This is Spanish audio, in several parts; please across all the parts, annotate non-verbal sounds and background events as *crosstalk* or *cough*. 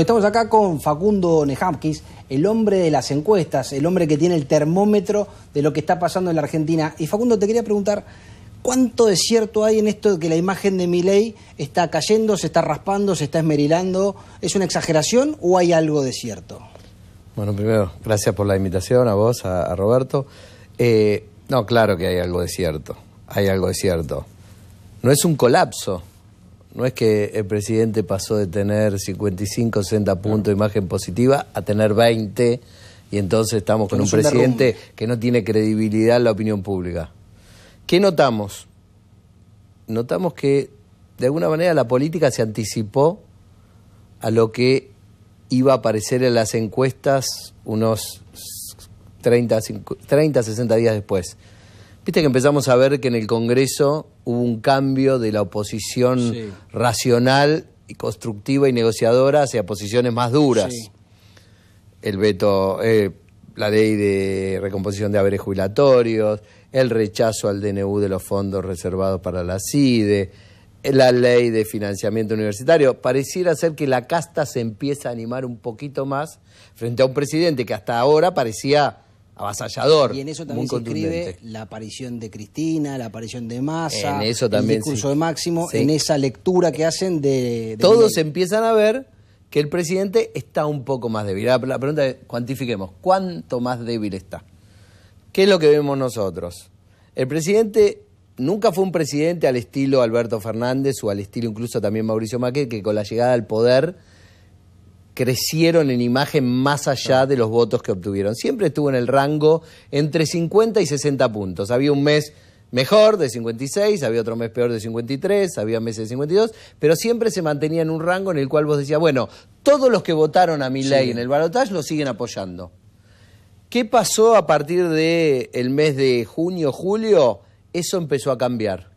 estamos acá con Facundo Nejamkis, el hombre de las encuestas, el hombre que tiene el termómetro de lo que está pasando en la Argentina. Y Facundo, te quería preguntar, ¿cuánto de cierto hay en esto de que la imagen de Milei está cayendo, se está raspando, se está esmerilando? ¿Es una exageración o hay algo de cierto? Bueno, primero, gracias por la invitación a vos, a, Roberto. Eh, no, claro que hay algo de cierto, hay algo de cierto. No es un colapso, no es que el presidente pasó de tener 55, 60 puntos de imagen positiva a tener 20 y entonces estamos con un presidente que no tiene credibilidad en la opinión pública. ¿Qué notamos? Notamos que de alguna manera la política se anticipó a lo que iba a aparecer en las encuestas unos 30, o 60 días después. Viste que empezamos a ver que en el Congreso hubo un cambio de la oposición racional y constructiva y negociadora hacia posiciones más duras. El veto, eh, la ley de recomposición de haberes jubilatorios, el rechazo al DNU de los fondos reservados para la CIDE, la ley de financiamiento universitario. Pareciera ser que la casta se empieza a animar un poquito más frente a un presidente que hasta ahora parecía Abasallador. Y en eso también se la aparición de Cristina, la aparición de Massa, el discurso de Máximo, en esa lectura que hacen de... Todos empiezan a ver que el presidente está un poco más débil. La pregunta es, cuantifiquemos, ¿cuánto más débil está? ¿Qué es lo que vemos nosotros? El presidente nunca fue un presidente al estilo Alberto Fernández o al estilo incluso también Mauricio Macri, que con la llegada al poder crecieron en imagen más allá de los votos que obtuvieron. Siempre estuvo en el rango entre 50 y 60 puntos. Había un mes mejor de 56, había otro mes peor de 53, había meses de 52, pero siempre se mantenía en un rango en el cual vos decías, bueno, todos los que votaron a mi ley en el balotaje lo siguen apoyando. ¿Qué pasó a partir del el mes de junio, julio? Eso empezó a cambiar.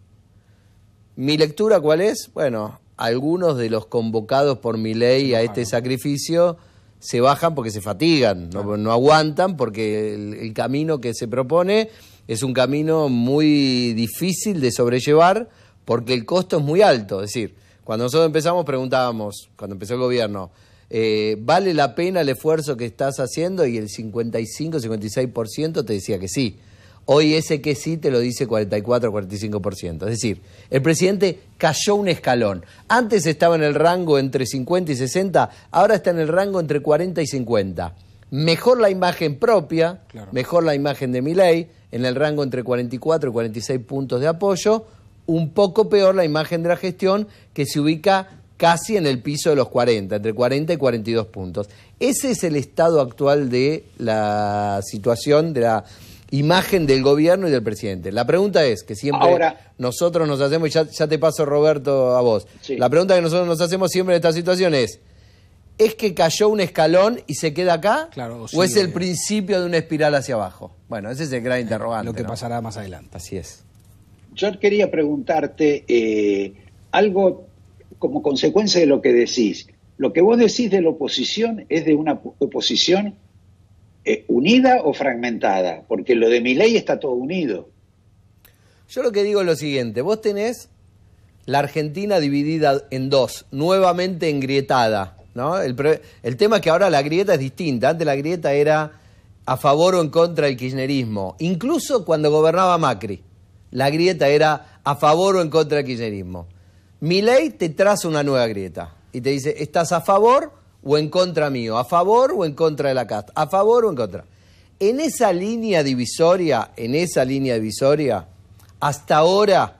¿Mi lectura cuál es? Bueno, algunos de los convocados por mi ley a este sacrificio se bajan porque se fatigan, no, aguantan porque el, camino que se propone es un camino muy difícil de sobrellevar porque el costo es muy alto. Es decir, cuando nosotros empezamos preguntábamos, cuando empezó el gobierno, eh, ¿vale la pena el esfuerzo que estás haciendo? Y el 55-56% te decía que sí. Hoy ese que sí te lo dice 44, 45%. Es decir, el presidente cayó un escalón. Antes estaba en el rango entre 50 y 60, ahora está en el rango entre 40 y 50. Mejor la imagen propia, mejor la imagen de mi ley, en el rango entre 44 y 46 puntos de apoyo. Un poco peor la imagen de la gestión, que se ubica casi en el piso de los 40, entre 40 y 42 puntos. Ese es el estado actual de la situación de la imagen del gobierno y del presidente. La pregunta es, que siempre nosotros nos hacemos, y ya, te paso Roberto a vos, la pregunta que nosotros nos hacemos siempre en esta situación es, ¿es que cayó un escalón y se queda acá? o, es el principio de una espiral hacia abajo? Bueno, ese es el gran interrogante. Lo que pasará más adelante. Así es. Yo quería preguntarte eh, algo como consecuencia de lo que decís. Lo que vos decís de la oposición es de una oposición eh, unida o fragmentada, porque lo de mi ley está todo unido. Yo lo que digo es lo siguiente, vos tenés la Argentina dividida en dos, nuevamente engrietada. ¿no? El, tema es que ahora la grieta es distinta, antes la grieta era a favor o en contra del kirchnerismo, incluso cuando gobernaba Macri, la grieta era a favor o en contra del kirchnerismo. Mi ley te traza una nueva grieta y te dice, ¿estás a favor? o en contra mío, a favor o en contra de la casta, a favor o en contra. En esa línea divisoria, en esa línea divisoria, hasta ahora,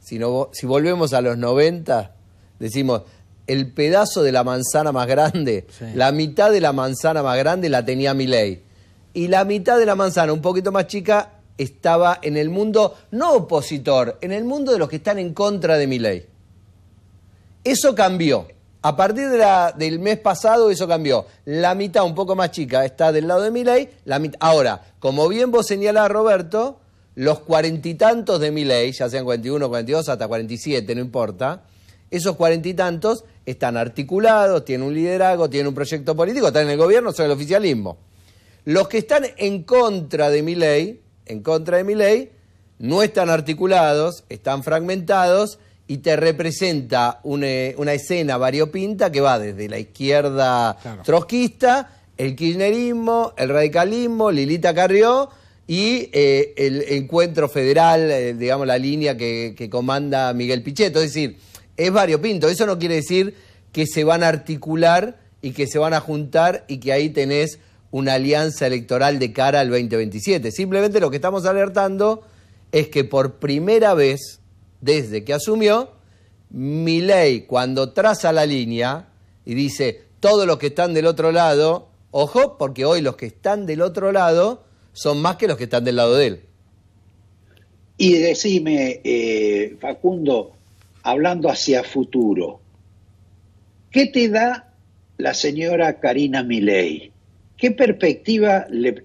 si, si volvemos a los 90, decimos, el pedazo de la manzana más grande, la mitad de la manzana más grande la tenía mi ley. Y la mitad de la manzana, un poquito más chica, estaba en el mundo, no opositor, en el mundo de los que están en contra de mi ley. Eso cambió. A partir del mes pasado eso cambió. La mitad, un poco más chica, está del lado de mi ley. Ahora, como bien vos señalás, Roberto, los cuarentitantos y tantos de ley, ya sean 41, 42, hasta 47, no importa, esos cuarenta y tantos están articulados, tienen un liderazgo, tienen un proyecto político, están en el gobierno, son el oficialismo. Los que están en contra de ley, en contra de ley, no están articulados, están fragmentados y te representa eh, una, escena variopinta que va desde la izquierda trotskista, el kirchnerismo, el radicalismo, Lilita Carrió y eh, el encuentro federal, eh, digamos la línea que, que comanda Miguel Pichetto. Es decir, es variopinto. Eso no quiere decir que se van a articular y que se van a juntar y que ahí tenés una alianza electoral de cara al 2027. Simplemente lo que estamos alertando es que por primera vez desde que asumió, Milei cuando traza la línea y dice, todos los que están del otro lado, ojo, porque hoy los que están del otro lado son más que los que están del lado de él. Y decime, eh, Facundo, hablando hacia futuro, ¿qué te da la señora Karina Milei? ¿Qué perspectiva le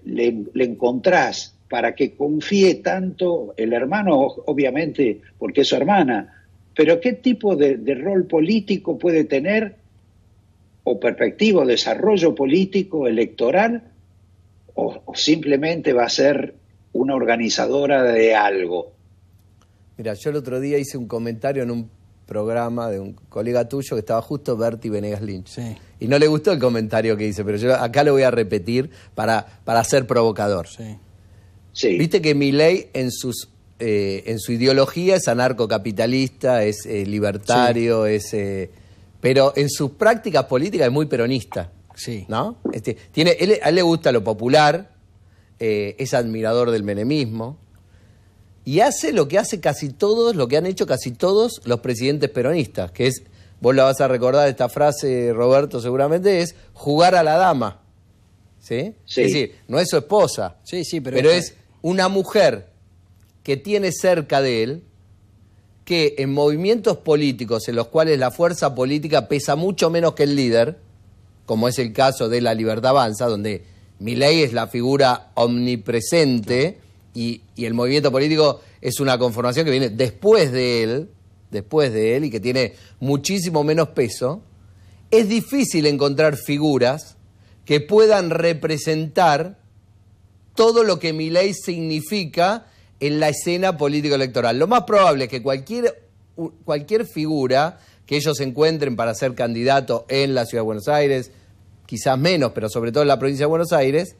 encontrás para que confíe tanto el hermano, obviamente, porque es su hermana, pero qué tipo de, rol político puede tener o perspectiva, desarrollo político, electoral, o, simplemente va a ser una organizadora de algo. Mira, yo el otro día hice un comentario en un programa de un colega tuyo que estaba justo Berti Venegas Lynch. Y no le gustó el comentario que hice, pero yo acá lo voy a repetir para, para ser provocador. Sí. Viste que Milley en sus eh, en su ideología es anarcocapitalista, es eh, libertario, es eh, pero en sus prácticas políticas es muy peronista. Sí. ¿No? Este, tiene, a él le gusta lo popular, es admirador del menemismo. Y hace lo que hace casi todos, lo que han hecho casi todos los presidentes peronistas, que es, vos la vas a recordar esta frase, Roberto, seguramente, es jugar a la dama. ¿Sí? sí. Es decir, no es su esposa. Sí, sí, pero es una mujer que tiene cerca de él, que en movimientos políticos en los cuales la fuerza política pesa mucho menos que el líder, como es el caso de la Libertad Avanza, donde Milei es la figura omnipresente y, y el movimiento político es una conformación que viene después de él, después de él y que tiene muchísimo menos peso, es difícil encontrar figuras que puedan representar todo lo que mi ley significa en la escena político-electoral. Lo más probable es que cualquier, cualquier figura que ellos encuentren para ser candidato en la Ciudad de Buenos Aires, quizás menos, pero sobre todo en la provincia de Buenos Aires,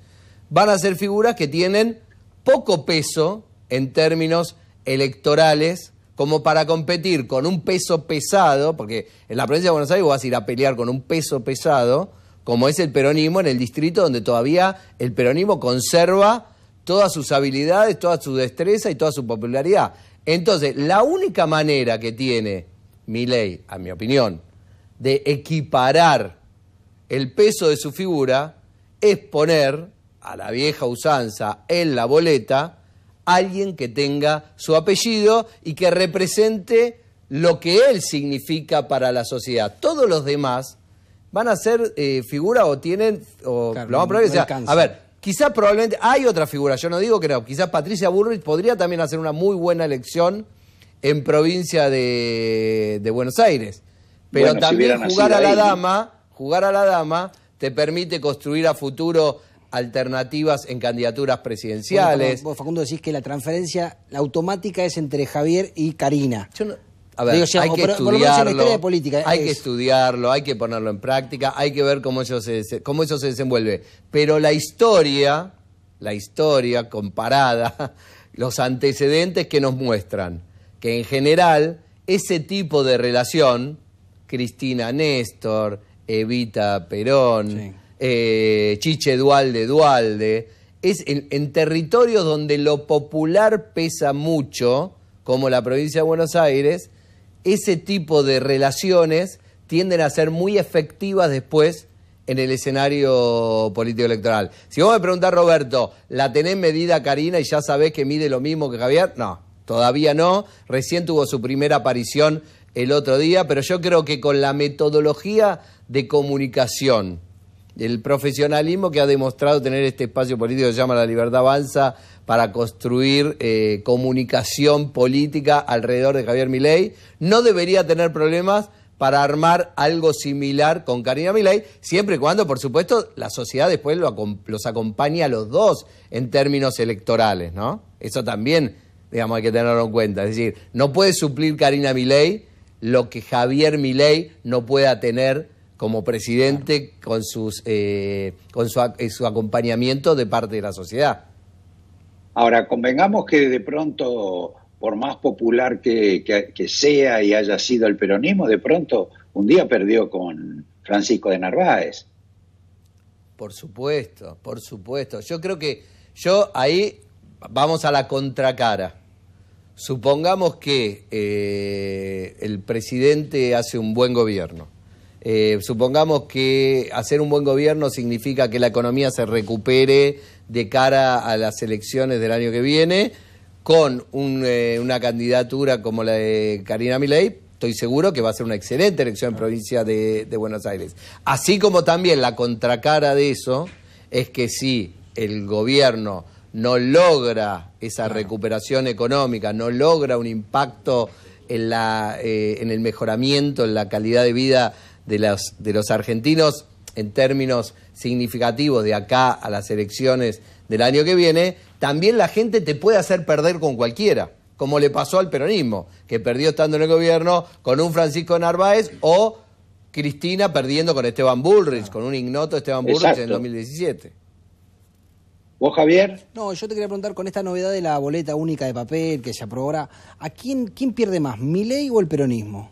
van a ser figuras que tienen poco peso en términos electorales como para competir con un peso pesado, porque en la provincia de Buenos Aires vas a ir a pelear con un peso pesado, como es el peronismo en el distrito donde todavía el peronismo conserva todas sus habilidades, toda su destreza y toda su popularidad. Entonces, la única manera que tiene mi ley, a mi opinión, de equiparar el peso de su figura es poner a la vieja usanza en la boleta alguien que tenga su apellido y que represente lo que él significa para la sociedad. Todos los demás van a ser eh, figura o tienen, o sea, a ver, quizás probablemente, hay otra figura, yo no digo que no, quizás Patricia Bullrich podría también hacer una muy buena elección en provincia de, Buenos Aires, pero también jugar a la dama, jugar a la dama te permite construir a futuro alternativas en candidaturas presidenciales. vos, Facundo, decís que la transferencia, la automática es entre Javier y Karina. Yo no, a ver, hay que estudiarlo, hay que estudiarlo, hay que ponerlo en práctica, hay que ver cómo eso se, eso se desenvuelve. Pero la historia, la historia comparada, *laughs* los antecedentes que nos muestran que en general ese tipo de relación, Cristina Néstor, Evita Perón, eh, Chiche Dualde Dualde, es en territorios donde lo popular pesa mucho, como la provincia de Buenos Aires, ese tipo de relaciones tienden a ser muy efectivas después en el escenario político electoral. Si vos me preguntás, Roberto, ¿la tenés medida Karina y ya sabés que mide lo mismo que Javier? No, todavía no. Recién tuvo su primera aparición el otro día, pero yo creo que con la metodología de comunicación, el profesionalismo que ha demostrado tener este espacio político que se llama La Libertad Avanza, para construir eh, comunicación política alrededor de Javier Milei. No debería tener problemas para armar algo similar con Karina Milei, siempre y cuando, por supuesto, la sociedad después los acompaña a los dos en términos electorales, ¿no? Eso también, digamos, hay que tenerlo en cuenta. Es decir, no puede suplir Karina Milei lo que Javier Milei no pueda tener como presidente con, sus, eh, eh, su acompañamiento de parte de la sociedad. Ahora, convengamos que de pronto, por más popular que, sea y haya sido el peronismo, de pronto un día perdió con Francisco de Narváez. Por supuesto, por supuesto. Yo creo que yo ahí vamos a la contracara. Supongamos que eh, el presidente hace un buen gobierno. Eh, supongamos que hacer un buen gobierno significa que la economía se recupere de cara a las elecciones del año que viene, con eh, una candidatura como la de Karina Milei, estoy seguro que va a ser una excelente elección en provincia de, Buenos Aires. Así como también la contracara de eso es que si el gobierno no logra esa recuperación económica, no logra un impacto en, la, eh, en el mejoramiento, en la calidad de vida de las de los argentinos en términos significativo de acá a las elecciones del año que viene, también la gente te puede hacer perder con cualquiera, como le pasó al peronismo, que perdió estando en el gobierno con un Francisco Narváez o Cristina perdiendo con Esteban Bullrich, con un ignoto Esteban Bullrich en 2017. ¿Vos, Javier? No, yo te quería preguntar, con esta novedad de la boleta única de papel que se aprobará, ¿a quién, quién pierde más, Milei o el peronismo?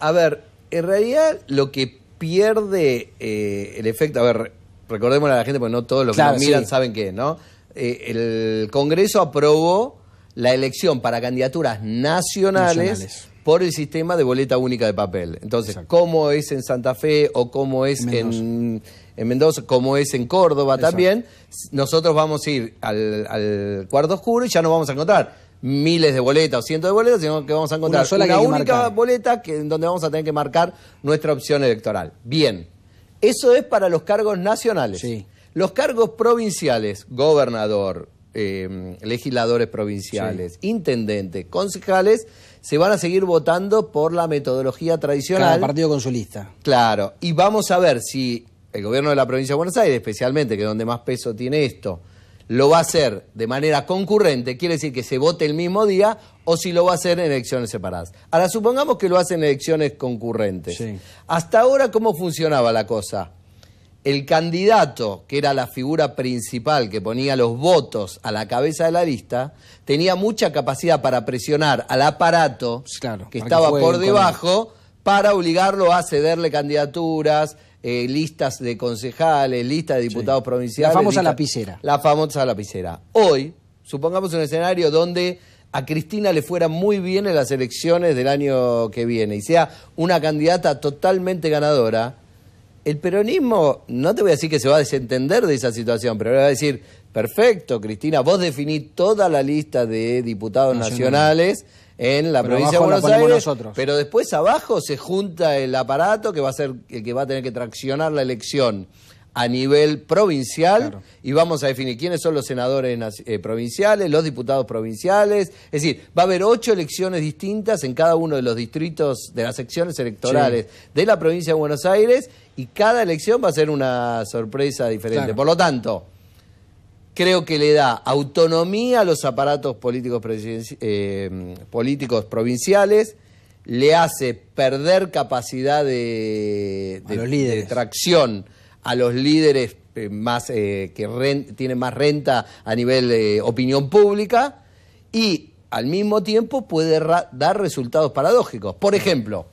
A ver, en realidad lo que pierde eh, el efecto. A ver, recordémosle a la gente, porque no todos los que nos miran saben qué ¿no? Eh, el Congreso aprobó la elección para candidaturas nacionales, por el sistema de boleta única de papel. Entonces, cómo es en Santa Fe o cómo es en, Mendoza, como es en Córdoba también, nosotros vamos a ir al, al cuarto oscuro y ya nos vamos a encontrar miles de boletas o cientos de boletas, sino que vamos a encontrar la única boleta que, donde vamos a tener que marcar nuestra opción electoral. Bien, eso es para los cargos nacionales. Los cargos provinciales, gobernador, eh, legisladores provinciales, intendentes, concejales, se van a seguir votando por la metodología tradicional. Cada partido con su lista. Claro, y vamos a ver si el gobierno de la provincia de Buenos Aires, especialmente, que es donde más peso tiene esto, lo va a hacer de manera concurrente, quiere decir que se vote el mismo día, o si lo va a hacer en elecciones separadas. Ahora, supongamos que lo hacen elecciones concurrentes. Hasta ahora, ¿cómo funcionaba la cosa? El candidato, que era la figura principal que ponía los votos a la cabeza de la lista, tenía mucha capacidad para presionar al aparato que estaba por debajo para obligarlo a cederle candidaturas, eh, listas de concejales, listas de diputados provinciales. La famosa lapicera. La famosa lapicera. Hoy, supongamos un escenario donde a Cristina le fuera muy bien en las elecciones del año que viene y sea una candidata totalmente ganadora, el peronismo, no te voy a decir que se va a desentender de esa situación, pero le va a decir, perfecto, Cristina, vos definís toda la lista de diputados nacionales en la provincia de Buenos Aires, pero después abajo se junta el aparato que va a ser el que va a tener que traccionar la elección a nivel provincial y vamos a definir quiénes son los senadores eh, provinciales, los diputados provinciales. Es decir, va a haber ocho elecciones distintas en cada uno de los distritos de las secciones electorales de la provincia de Buenos Aires y cada elección va a ser una sorpresa diferente. Por lo tanto, creo que le da autonomía a los aparatos políticos, eh, provinciales le hace perder capacidad de tracción a los líderes eh, más, eh, que tienen más renta a nivel de eh, opinión pública y al mismo tiempo puede dar resultados paradójicos. Por ejemplo,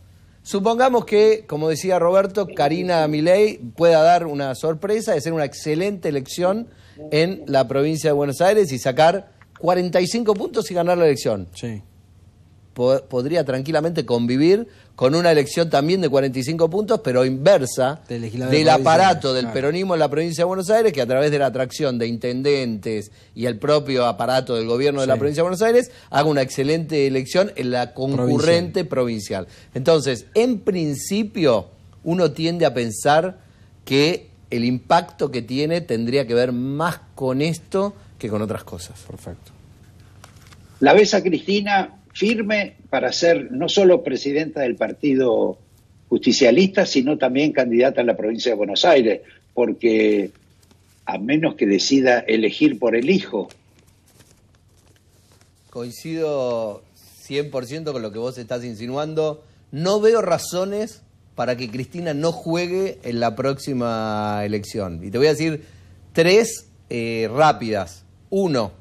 supongamos que, como decía Roberto, Karina Milei pueda dar una sorpresa de ser una excelente elección en la provincia de Buenos Aires y sacar 45 puntos y ganar la elección. Sí podría tranquilamente convivir con una elección también de 45 puntos, pero inversa del, aparato del peronismo en la provincia de Buenos Aires, que a través de la atracción de intendentes y el propio aparato del gobierno de la provincia de Buenos Aires, haga una excelente elección en la concurrente provincial. Entonces, en principio, uno tiende a pensar que el impacto que tiene tendría que ver más con esto que con otras cosas. Perfecto. La besa Cristina firme para ser no solo presidenta del Partido Justicialista, sino también candidata a la provincia de Buenos Aires, porque a menos que decida elegir por el hijo. Coincido 100% con lo que vos estás insinuando. No veo razones para que Cristina no juegue en la próxima elección. Y te voy a decir tres eh, rápidas. Uno,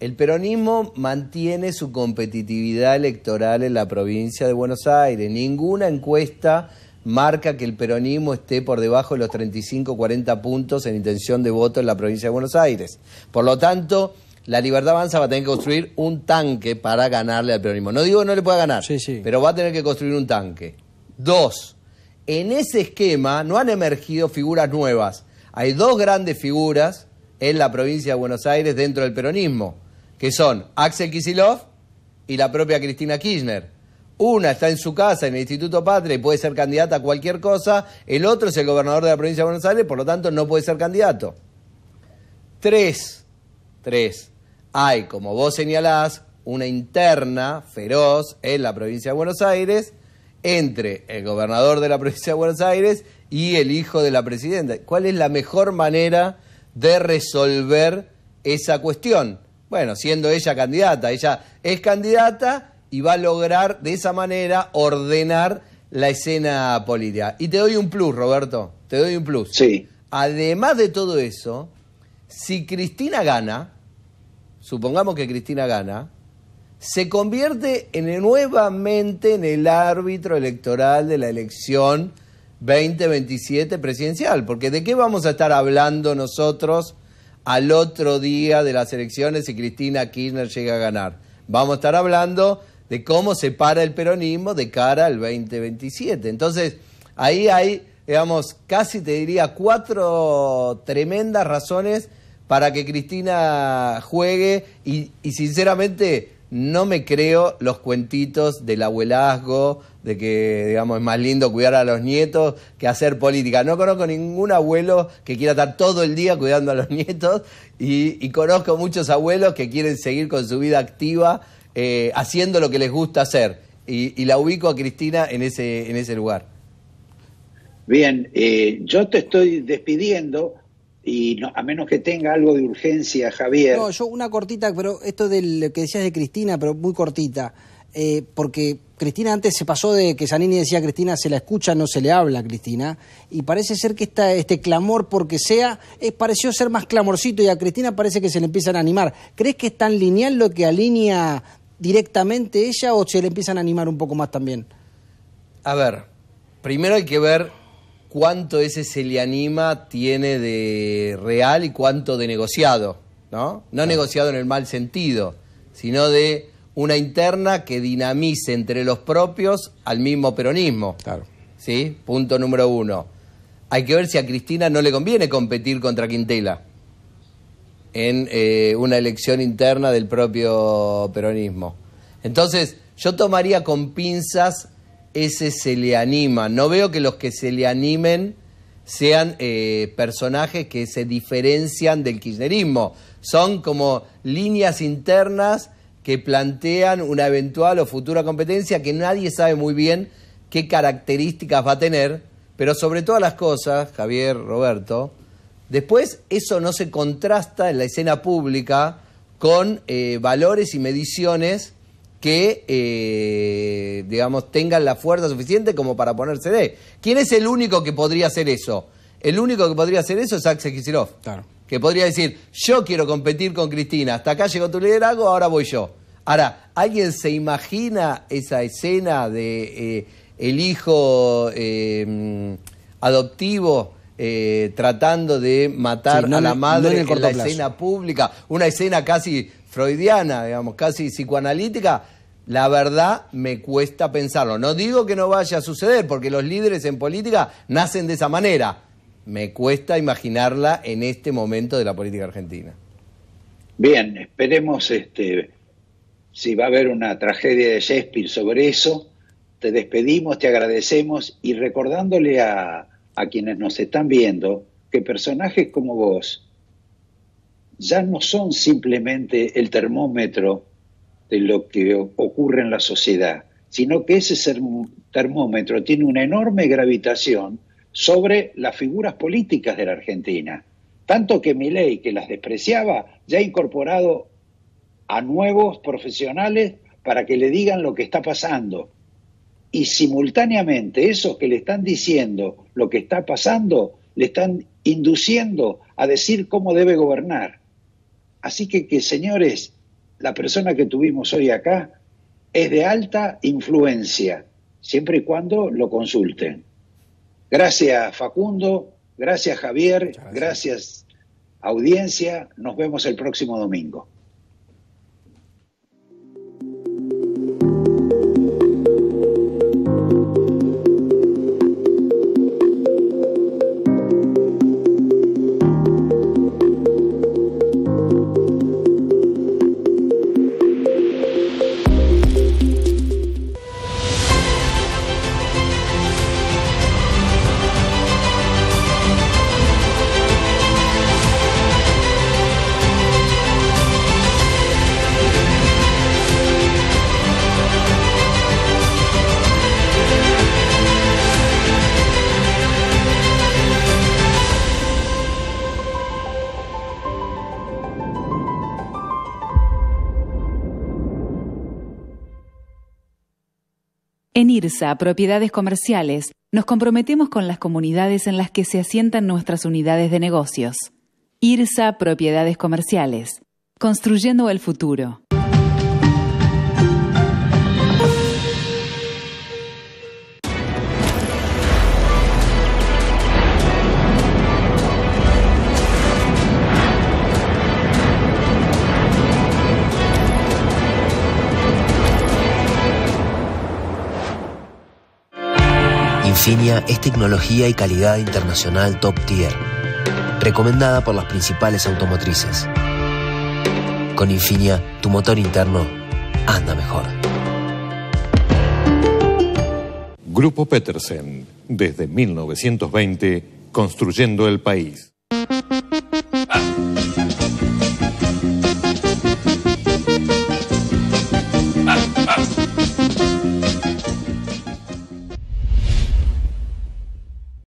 el peronismo mantiene su competitividad electoral en la provincia de Buenos Aires. Ninguna encuesta marca que el peronismo esté por debajo de los 35 40 puntos en intención de voto en la provincia de Buenos Aires. Por lo tanto, la Libertad Avanza va a tener que construir un tanque para ganarle al peronismo. No digo que no le pueda ganar, pero va a tener que construir un tanque. Dos, en ese esquema no han emergido figuras nuevas. Hay dos grandes figuras en la provincia de Buenos Aires dentro del peronismo que son Axel Kisilov y la propia Cristina Kirchner. Una está en su casa, en el Instituto Patria, y puede ser candidata a cualquier cosa. El otro es el gobernador de la provincia de Buenos Aires, por lo tanto no puede ser candidato. Tres, tres, hay, como vos señalás, una interna feroz en la provincia de Buenos Aires entre el gobernador de la provincia de Buenos Aires y el hijo de la presidenta. ¿Cuál es la mejor manera de resolver esa cuestión? Bueno, siendo ella candidata, ella es candidata y va a lograr de esa manera ordenar la escena política. Y te doy un plus, Roberto, te doy un plus. Sí. Además de todo eso, si Cristina gana, supongamos que Cristina gana, se convierte en, nuevamente en el árbitro electoral de la elección 2027 presidencial, porque ¿de qué vamos a estar hablando nosotros? al otro día de las elecciones y Cristina Kirchner llega a ganar. Vamos a estar hablando de cómo se para el peronismo de cara al 2027. Entonces, ahí hay, digamos, casi te diría cuatro tremendas razones para que Cristina juegue y, y sinceramente no me creo los cuentitos del abuelazgo, de que, digamos, es más lindo cuidar a los nietos que hacer política. No conozco ningún abuelo que quiera estar todo el día cuidando a los *laughs* nietos y, conozco muchos abuelos que quieren seguir con su vida activa eh, haciendo lo que les gusta hacer. Y, la ubico a Cristina en ese, en ese lugar. Bien, eh, yo te estoy despidiendo y a menos que tenga algo de urgencia, Javier. No, yo una cortita, pero esto que decías de Cristina, pero muy cortita. Eh, porque Cristina antes se pasó de que Zanini decía Cristina se la escucha, no se le habla a Cristina, y parece ser que este clamor porque sea, eh, pareció ser más clamorcito y a Cristina parece que se le empiezan a animar. ¿Crees que es tan lineal lo que alinea directamente ella o se le empiezan a animar un poco más también? A ver, primero hay que ver cuánto ese se le anima tiene de real y cuánto de negociado, ¿no? No negociado en el mal sentido, sino de una interna que dinamice entre los propios al mismo peronismo. Claro. ¿Sí? Punto número uno. Hay que ver si a Cristina no le conviene competir contra Quintela en eh, una elección interna del propio peronismo. Entonces, yo tomaría con pinzas ese se le anima. No veo que los que se le animen sean eh, personajes que se diferencian del kirchnerismo. Son como líneas internas que plantean una eventual o futura competencia que nadie sabe muy bien qué características va a tener, pero sobre todas las cosas, Javier, Roberto, después eso no se contrasta en la escena pública con eh, valores y mediciones que, eh, digamos, tengan la fuerza suficiente como para ponerse de. ¿Quién es el único que podría hacer eso? El único que podría hacer eso es Axel Kicillof. Claro. Que podría decir, yo quiero competir con Cristina, hasta acá llegó tu liderazgo, ahora voy yo. Ahora, ¿alguien se imagina esa escena de eh, el hijo em, adoptivo? Eh, tratando de matar a la madre en, la escena pública, una escena casi freudiana, digamos, casi psicoanalítica, la verdad me cuesta pensarlo. No digo que no vaya a suceder, porque los líderes en política nacen de esa manera. Me cuesta imaginarla en este momento de la política argentina. Bien, esperemos este, si va a haber una tragedia de Shakespeare sobre eso, te despedimos, te agradecemos y recordándole a, quienes nos están viendo que personajes como vos ya no son simplemente el termómetro de lo que ocurre en la sociedad, sino que ese termómetro tiene una enorme gravitación sobre las figuras políticas de la Argentina. Tanto que Milei, que las despreciaba, ya ha incorporado a nuevos profesionales para que le digan lo que está pasando. Y simultáneamente esos que le están diciendo lo que está pasando, le están induciendo a decir cómo debe gobernar. Así que, señores, la persona que tuvimos hoy acá es de alta influencia, siempre y cuando lo consulten. Gracias Facundo, gracias Javier, gracias audiencia, nos vemos el próximo domingo. En IRSA, Propiedades Comerciales, nos comprometemos con las comunidades en las que se asientan nuestras unidades de negocios. IRSA, Propiedades Comerciales, construyendo el futuro. Infinia es tecnología y calidad internacional top tier, recomendada por las principales automotrices. Con Infinia, tu motor interno anda mejor. Grupo Petersen, desde 1920, construyendo el país.